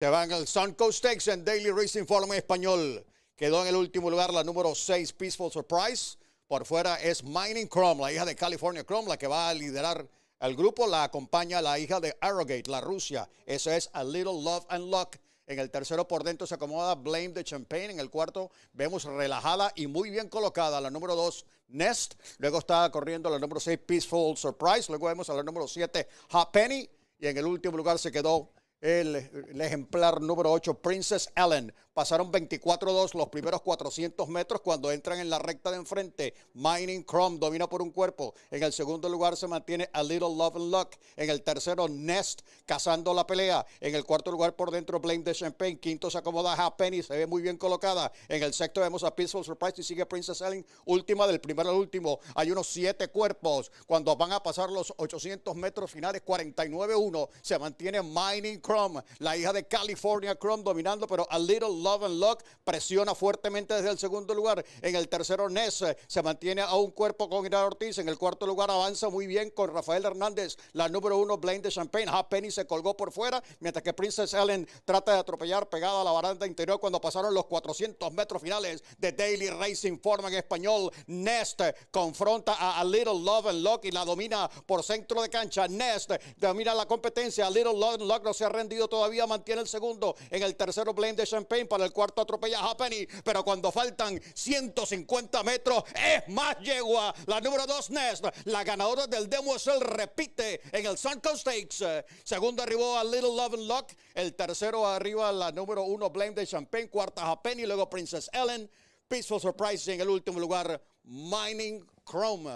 Se van el Suncoast Stakes en Daily Racing Forum español. Quedó en el último lugar la número 6, Peaceful Surprise. Por fuera es Mining Chrome, la hija de California Chrome, la que va a liderar el grupo. La acompaña la hija de Arrogate, la Rusia. Eso es A Little Love and Luck. En el tercero por dentro se acomoda Blame the Champagne. En el cuarto vemos relajada y muy bien colocada la número 2, Nest. Luego está corriendo la número 6, Peaceful Surprise. Luego vemos a la número 7, Hot Penny. Y en el último lugar se quedó el, ejemplar número 8, Princess Ellen, pasaron 24-2 los primeros 400 metros cuando entran en la recta de enfrente. Mining Chrome domina por un cuerpo. En el segundo lugar se mantiene A Little Love and Luck. En el tercero, Nest cazando la pelea. En el cuarto lugar por dentro, Blame de Champagne. Quinto se acomoda a Penny, se ve muy bien colocada. En el sexto vemos a Peaceful Surprise y sigue Princess Ellen. Última del primero al último. Hay unos siete cuerpos. Cuando van a pasar los 800 metros finales, 49-1, se mantiene Mining Chrome, la hija de California Chrome dominando, pero A Little Love Love and Luck presiona fuertemente desde el segundo lugar. En el tercero, Ness eh, se mantiene a un cuerpo con Irán Ortiz. En el cuarto lugar, avanza muy bien con Rafael Hernández. La número uno, Blaine de Champagne. Half Penny se colgó por fuera, mientras que Princess Ellen trata de atropellar pegada a la baranda interior cuando pasaron los 400 metros finales de Daily Racing Form en español. Nest eh, confronta a, a Little Love and Luck y la domina por centro de cancha. Nest eh, domina la competencia. A Little Love and Luck no se ha rendido todavía, mantiene el segundo. En el tercero, Blaine de Champagne el cuarto atropella a Penny, pero cuando faltan 150 metros es más yegua. La número 2 Nest, la ganadora del demo es repite en el Sunco Stakes. Segundo arribó a Little Love and Luck, el tercero arriba la número 1 Blame de Champagne, cuarta a Penny, luego Princess Ellen, Peaceful Surprise en el último lugar Mining Chrome.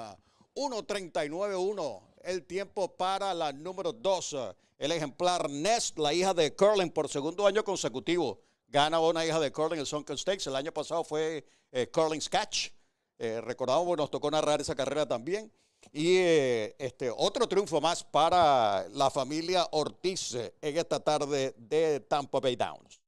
1-39-1 el tiempo para la número 2, el ejemplar Nest, la hija de Curlin por segundo año consecutivo gana una hija de curling el Sunken Stakes. El año pasado fue eh, Curling Catch. Eh, recordamos, nos tocó narrar esa carrera también. Y eh, este, otro triunfo más para la familia Ortiz en esta tarde de Tampa Bay Downs.